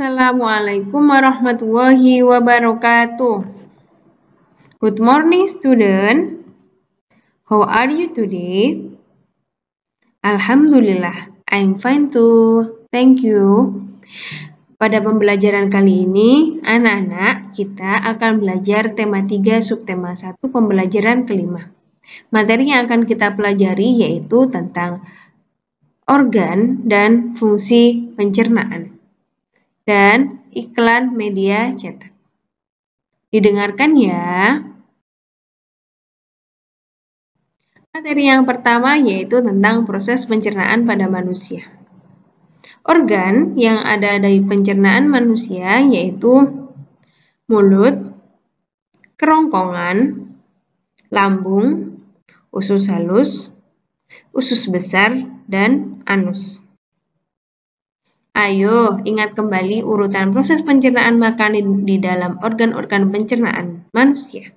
Assalamualaikum warahmatullahi wabarakatuh. Good morning, student. How are you today? Alhamdulillah, I'm fine too. Thank you. Pada pembelajaran kali ini, anak-anak kita akan belajar tema 3 subtema 1 pembelajaran kelima. Materi yang akan kita pelajari yaitu tentang organ dan fungsi pencernaan dan iklan media cetak. Didengarkan ya. Materi yang pertama yaitu tentang proses pencernaan pada manusia. Organ yang ada dari pencernaan manusia yaitu mulut, kerongkongan, lambung, usus halus, usus besar, dan anus. Ayo, ingat kembali urutan proses pencernaan makanan di, di dalam organ-organ pencernaan manusia.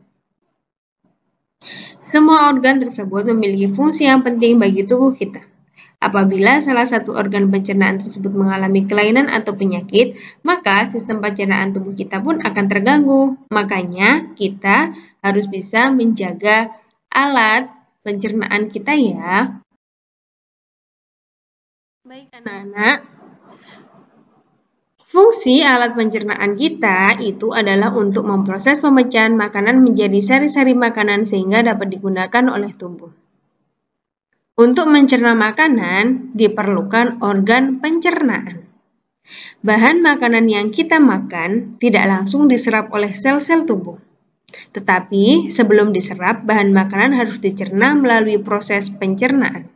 Semua organ tersebut memiliki fungsi yang penting bagi tubuh kita. Apabila salah satu organ pencernaan tersebut mengalami kelainan atau penyakit, maka sistem pencernaan tubuh kita pun akan terganggu. Makanya, kita harus bisa menjaga alat pencernaan kita ya. Baik anak-anak, Fungsi alat pencernaan kita itu adalah untuk memproses pemecahan makanan menjadi seri-seri makanan sehingga dapat digunakan oleh tubuh. Untuk mencerna makanan diperlukan organ pencernaan. Bahan makanan yang kita makan tidak langsung diserap oleh sel-sel tubuh. Tetapi sebelum diserap, bahan makanan harus dicerna melalui proses pencernaan.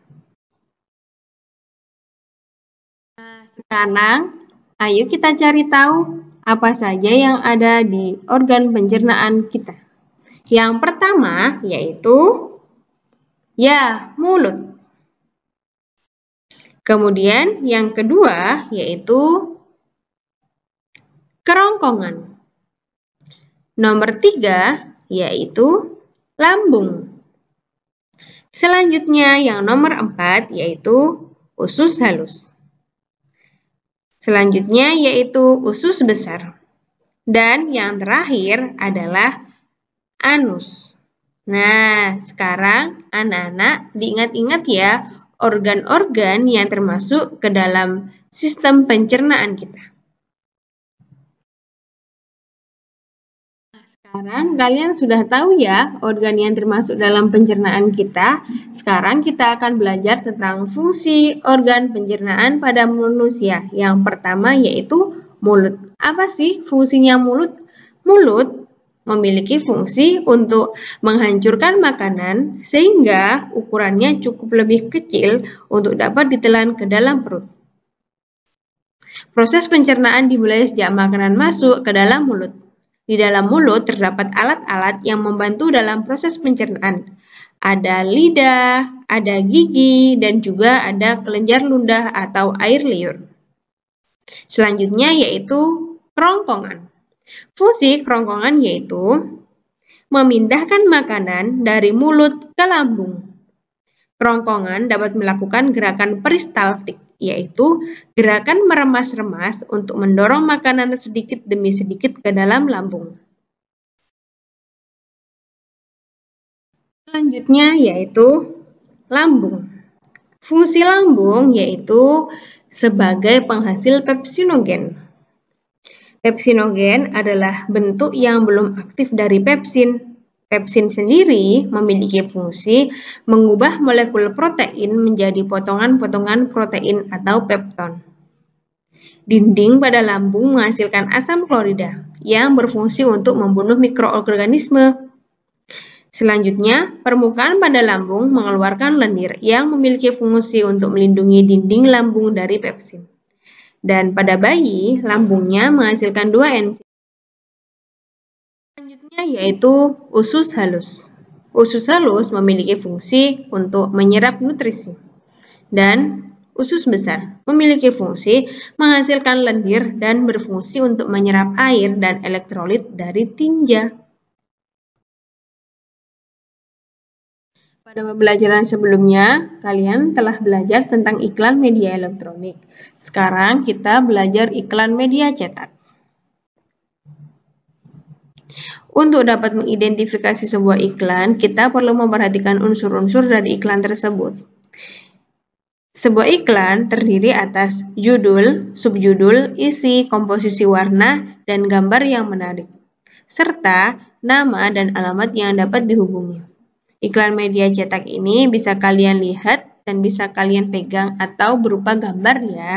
sekarang Ayo kita cari tahu apa saja yang ada di organ pencernaan kita. Yang pertama yaitu ya mulut. Kemudian yang kedua yaitu kerongkongan. Nomor tiga yaitu lambung. Selanjutnya yang nomor empat yaitu usus halus. Selanjutnya yaitu usus besar. Dan yang terakhir adalah anus. Nah, sekarang anak-anak diingat-ingat ya organ-organ yang termasuk ke dalam sistem pencernaan kita. Sekarang kalian sudah tahu ya organ yang termasuk dalam pencernaan kita. Sekarang kita akan belajar tentang fungsi organ pencernaan pada manusia. Yang pertama yaitu mulut. Apa sih fungsinya mulut? Mulut memiliki fungsi untuk menghancurkan makanan sehingga ukurannya cukup lebih kecil untuk dapat ditelan ke dalam perut. Proses pencernaan dimulai sejak makanan masuk ke dalam mulut. Di dalam mulut terdapat alat-alat yang membantu dalam proses pencernaan. Ada lidah, ada gigi, dan juga ada kelenjar ludah atau air liur. Selanjutnya yaitu kerongkongan. Fungsi kerongkongan yaitu memindahkan makanan dari mulut ke lambung. Kerongkongan dapat melakukan gerakan peristaltik, yaitu gerakan meremas-remas untuk mendorong makanan sedikit demi sedikit ke dalam lambung. Selanjutnya yaitu lambung. Fungsi lambung yaitu sebagai penghasil pepsinogen. Pepsinogen adalah bentuk yang belum aktif dari pepsin, Pepsin sendiri memiliki fungsi mengubah molekul protein menjadi potongan-potongan protein atau pepton. Dinding pada lambung menghasilkan asam klorida yang berfungsi untuk membunuh mikroorganisme. Selanjutnya, permukaan pada lambung mengeluarkan lendir yang memiliki fungsi untuk melindungi dinding lambung dari pepsin. Dan pada bayi, lambungnya menghasilkan dua enzim yaitu usus halus. Usus halus memiliki fungsi untuk menyerap nutrisi. Dan usus besar memiliki fungsi menghasilkan lendir dan berfungsi untuk menyerap air dan elektrolit dari tinja. Pada pembelajaran sebelumnya, kalian telah belajar tentang iklan media elektronik. Sekarang kita belajar iklan media cetak. Untuk dapat mengidentifikasi sebuah iklan, kita perlu memperhatikan unsur-unsur dari iklan tersebut. Sebuah iklan terdiri atas judul, subjudul, isi, komposisi warna, dan gambar yang menarik, serta nama dan alamat yang dapat dihubungi. Iklan media cetak ini bisa kalian lihat dan bisa kalian pegang atau berupa gambar ya.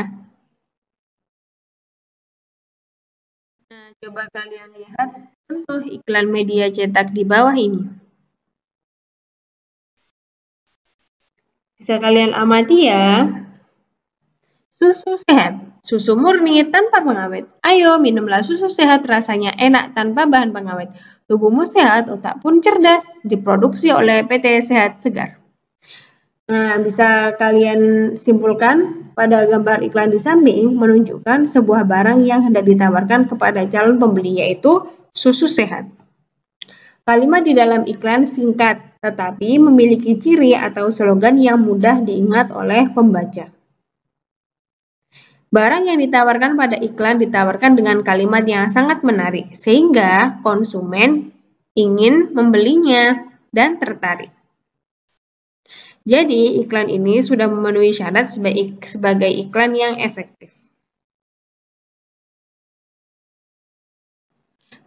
Nah, coba kalian lihat Contoh iklan media cetak di bawah ini. Bisa kalian amati ya. Susu sehat. Susu murni tanpa pengawet. Ayo minumlah susu sehat rasanya enak tanpa bahan pengawet. Tubuhmu sehat, otak pun cerdas. Diproduksi oleh PT Sehat Segar. Nah, bisa kalian simpulkan pada gambar iklan di samping menunjukkan sebuah barang yang hendak ditawarkan kepada calon pembeli yaitu susu sehat. Kalimat di dalam iklan singkat, tetapi memiliki ciri atau slogan yang mudah diingat oleh pembaca. Barang yang ditawarkan pada iklan ditawarkan dengan kalimat yang sangat menarik, sehingga konsumen ingin membelinya dan tertarik. Jadi, iklan ini sudah memenuhi syarat sebagai iklan yang efektif.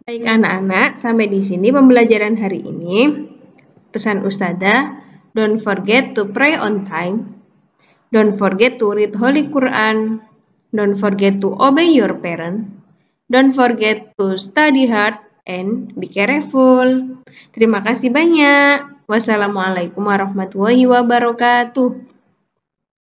Baik anak-anak, sampai di sini pembelajaran hari ini. Pesan Ustada, don't forget to pray on time. Don't forget to read Holy Quran. Don't forget to obey your parents. Don't forget to study hard and be careful. Terima kasih banyak. Wassalamualaikum warahmatullahi wabarakatuh.